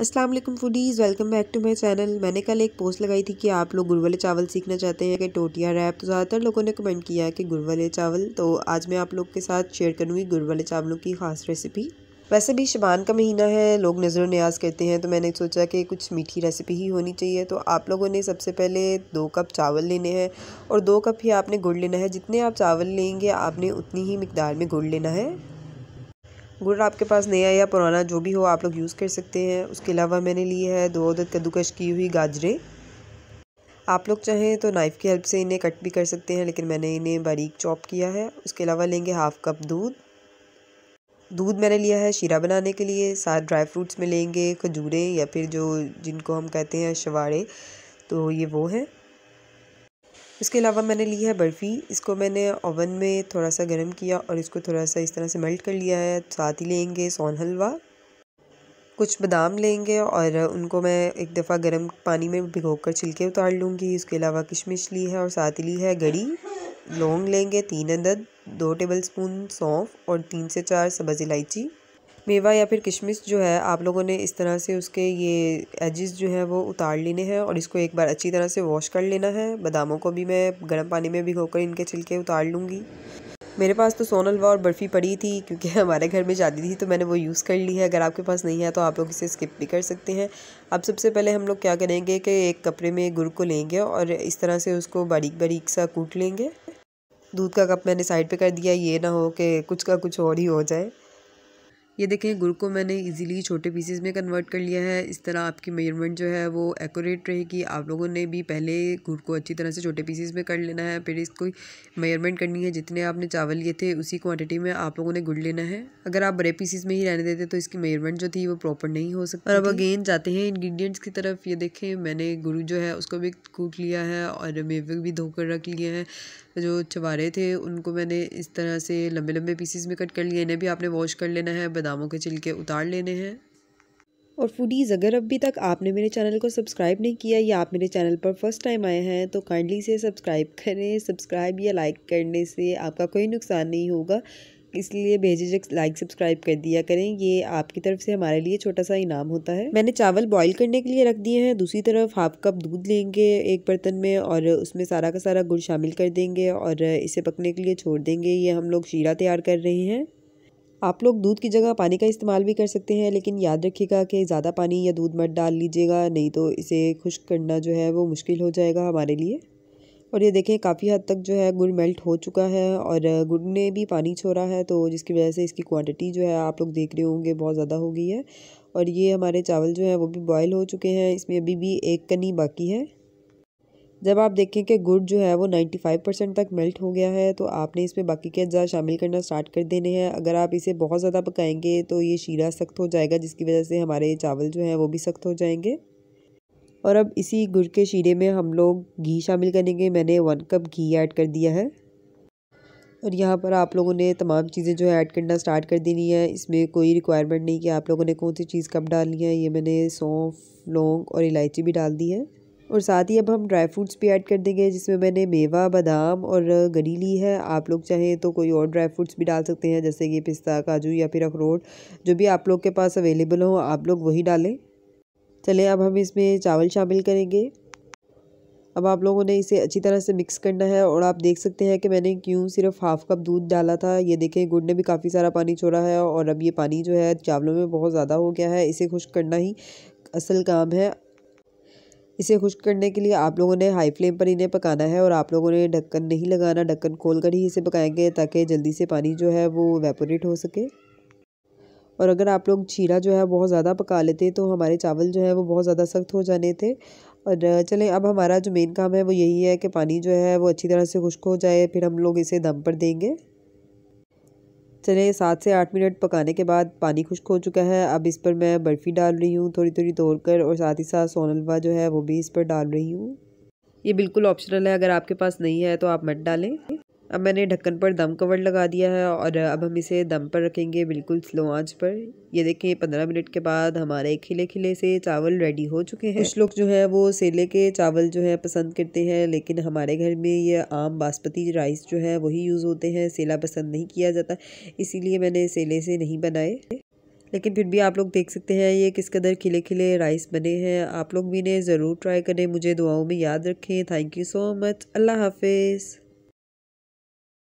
अस्सलाम वालेकुम foodies welcome back to my channel मैंने कल एक पोस्ट लगाई थी कि आप लोग गुड़ वाले चावल सीखना चाहते हैं कि टोटिया रैप तो ज़्यादातर लोगों ने कमेंट किया है कि गुड़ वाले चावल तो आज मैं आप लोग के साथ शेयर करूँगी गुड़ वाले चावलों की ख़ास रेसिपी वैसे भी शबान का महीना है लोग नज़र न्याज करते हैं तो मैंने सोचा कि कुछ मीठी रेसिपी ही होनी चाहिए तो आप लोगों ने सबसे पहले दो कप चावल लेने हैं और दो कप ही आपने गुड़ लेना है जितने आप चावल लेंगे आपने उतनी ही मकदार में गुड़ लेना है गुड़ आपके पास नया या पुराना जो भी हो आप लोग यूज़ कर सकते हैं उसके अलावा मैंने लिए है दो अदद कद्दूकश की हुई गाजरें आप लोग चाहें तो नाइफ़ की हेल्प से इन्हें कट भी कर सकते हैं लेकिन मैंने इन्हें बारीक चॉप किया है उसके अलावा लेंगे हाफ़ कप दूध दूध मैंने लिया है शीरा बनाने के लिए साथ ड्राई फ्रूट्स में लेंगे खजूरें या फिर जो जिनको हम कहते हैं शवाड़े तो ये वो हैं इसके अलावा मैंने ली है बर्फ़ी इसको मैंने ओवन में थोड़ा सा गर्म किया और इसको थोड़ा सा इस तरह से मेल्ट कर लिया है साथ ही लेंगे सोन हलवा कुछ बादाम लेंगे और उनको मैं एक दफ़ा गर्म पानी में भिगो कर छिलके उतार लूँगी इसके अलावा किशमिश ली है और साथ ही ली है गड़ी लौंग लेंगे तीन अदद दो टेबल स्पून सौंफ और तीन से चार सब्ज़ इलायची मेवा या फिर किशमिश जो है आप लोगों ने इस तरह से उसके ये एजिस जो है वो उतार लेने हैं और इसको एक बार अच्छी तरह से वॉश कर लेना है बादामों को भी मैं गर्म पानी में भिगोकर इनके छिलके उतार लूँगी मेरे पास तो सोनल और बर्फ़ी पड़ी थी क्योंकि हमारे घर में शादी थी तो मैंने वो यूज़ कर ली है अगर आपके पास नहीं है तो आप लोग इसे स्किप भी कर सकते हैं अब सबसे पहले हम लोग क्या करेंगे कि एक कपड़े में गुड़ को लेंगे और इस तरह से उसको बारीक बारीक सा कूट लेंगे दूध का कप मैंने साइड पे कर दिया ये ना हो कि कुछ का कुछ और ही हो जाए ये देखें गुड़ को मैंने इजीली छोटे पीसेस में कन्वर्ट कर लिया है इस तरह आपकी मेजरमेंट जो है वो एक्यूरेट रहेगी आप लोगों ने भी पहले गुड़ को अच्छी तरह से छोटे पीसेस में कर लेना है फिर इसको मेजरमेंट करनी है जितने आपने चावल लिए थे उसी क्वांटिटी में आप लोगों ने गुड़ लेना है अगर आप बड़े पीसेज में ही रहने देते तो इसकी मेजरमेंट जो थी वो प्रॉपर नहीं हो सकती और अब अगेन जाते हैं इन्ग्रीडियंट्स की तरफ ये देखें मैंने गुड़ जो है उसको भी कूट लिया है और मेवे भी धोकर रख लिए हैं जो चवारे थे उनको मैंने इस तरह से लंबे लंबे पीसेज में कट कर लिए इन्हें भी आपने वॉश कर लेना है बादामों के छिलके उतार लेने हैं और फूडीज़ अगर अभी तक आपने मेरे चैनल को सब्सक्राइब नहीं किया या आप मेरे चैनल पर फर्स्ट टाइम आए हैं तो काइंडली से सब्सक्राइब करें सब्सक्राइब या लाइक करने से आपका कोई नुकसान नहीं होगा इसलिए भेजिजक लाइक सब्सक्राइब कर दिया करें ये आपकी तरफ से हमारे लिए छोटा सा इनाम होता है मैंने चावल बॉईल करने के लिए रख दिए हैं दूसरी तरफ हाफ कप दूध लेंगे एक बर्तन में और उसमें सारा का सारा गुड़ शामिल कर देंगे और इसे पकने के लिए छोड़ देंगे ये हम लोग शीरा तैयार कर रहे हैं आप लोग दूध की जगह पानी का इस्तेमाल भी कर सकते हैं लेकिन याद रखिएगा कि ज़्यादा पानी या दूध मत डाल लीजिएगा नहीं तो इसे खुश्क करना जो है वो मुश्किल हो जाएगा हमारे लिए और ये देखें काफ़ी हद तक जो है गुड़ मेल्ट हो चुका है और गुड़ ने भी पानी छोड़ा है तो जिसकी वजह से इसकी क्वांटिटी जो है आप लोग देख रहे होंगे बहुत ज़्यादा हो गई है और ये हमारे चावल जो है वो भी बॉयल हो चुके हैं इसमें अभी भी एक कनी बाकी है जब आप देखें कि गुड़ जो है वो 95 परसेंट तक मेल्ट हो गया है तो आपने इसमें बाकी के अज्जा शामिल करना स्टार्ट कर देने हैं अगर आप इसे बहुत ज़्यादा पकाएंगे तो ये शीरा सख्त हो जाएगा जिसकी वजह से हमारे चावल जो हैं वो भी सख्त हो जाएंगे और अब इसी गुड़ के शीरे में हम लोग घी शामिल करेंगे मैंने वन कप घी ऐड कर दिया है और यहाँ पर आप लोगों ने तमाम चीज़ें जो है ऐड करना स्टार्ट कर देनी है इसमें कोई रिक्वायरमेंट नहीं कि आप लोगों ने कौन सी चीज़ कब डालनी है ये मैंने सौंफ लौंग और इलायची भी डाल दी है और साथ ही अब हम ड्राई फ्रूट्स भी ऐड कर देंगे जिसमें मैंने मेवा बादाम और गरी ली है आप लोग चाहें तो कोई और ड्राई फ्रूट्स भी डाल सकते हैं जैसे कि पिस्ता काजू या फिर अखरोट जो भी आप लोग के पास अवेलेबल हो आप लोग वही डालें चलें अब हम इसमें चावल शामिल करेंगे अब आप लोगों ने इसे अच्छी तरह से मिक्स करना है और आप देख सकते हैं कि मैंने क्यों सिर्फ हाफ़ कप दूध डाला था ये देखें गुड़ ने भी काफ़ी सारा पानी छोड़ा है और अब ये पानी जो है चावलों में बहुत ज़्यादा हो गया है इसे खुश करना ही असल काम है इसे खुश्क करने के लिए आप लोगों ने हाई फ्लेम पर इन्हें पकाना है और आप लोगों ने ढक्कन नहीं लगाना ढक्कन खोल कर ही इसे पकाएंगे ताकि जल्दी से पानी जो है वो वेपोरेट हो सके और अगर आप लोग छीरा जो है बहुत ज़्यादा पका लेते तो हमारे चावल जो है वो बहुत ज़्यादा सख्त हो जाने थे और चलें अब हमारा जो मेन काम है वो यही है कि पानी जो है वो अच्छी तरह से खुश्क हो जाए फिर हम लोग इसे दम पर देंगे चने सात से आठ मिनट पकाने के बाद पानी खुश्क हो चुका है अब इस पर मैं बर्फ़ी डाल रही हूँ थोड़ी थोड़ी तोड़ कर और साथ ही साथ सोन हलवा जो है वो भी इस पर डाल रही हूँ ये बिल्कुल ऑप्शनल है अगर आपके पास नहीं है तो आप मत डालें अब मैंने ढक्कन पर दम कवर लगा दिया है और अब हम इसे दम पर रखेंगे बिल्कुल स्लो आंच पर ये देखें पंद्रह मिनट के बाद हमारे खिले खिले से चावल रेडी हो चुके हैं कुछ लोग जो है वो सेले के चावल जो है पसंद करते हैं लेकिन हमारे घर में ये आम बासमती राइस जो है वही यूज़ होते हैं सेला पसंद नहीं किया जाता इसीलिए मैंने सेले से नहीं बनाए लेकिन फिर भी आप लोग देख सकते हैं ये किस कदर खिले खिले राइस बने हैं आप लोग भी इन्हें ज़रूर ट्राई करें मुझे दुआओं में याद रखें थैंक यू सो मच अल्लाह हाफिज़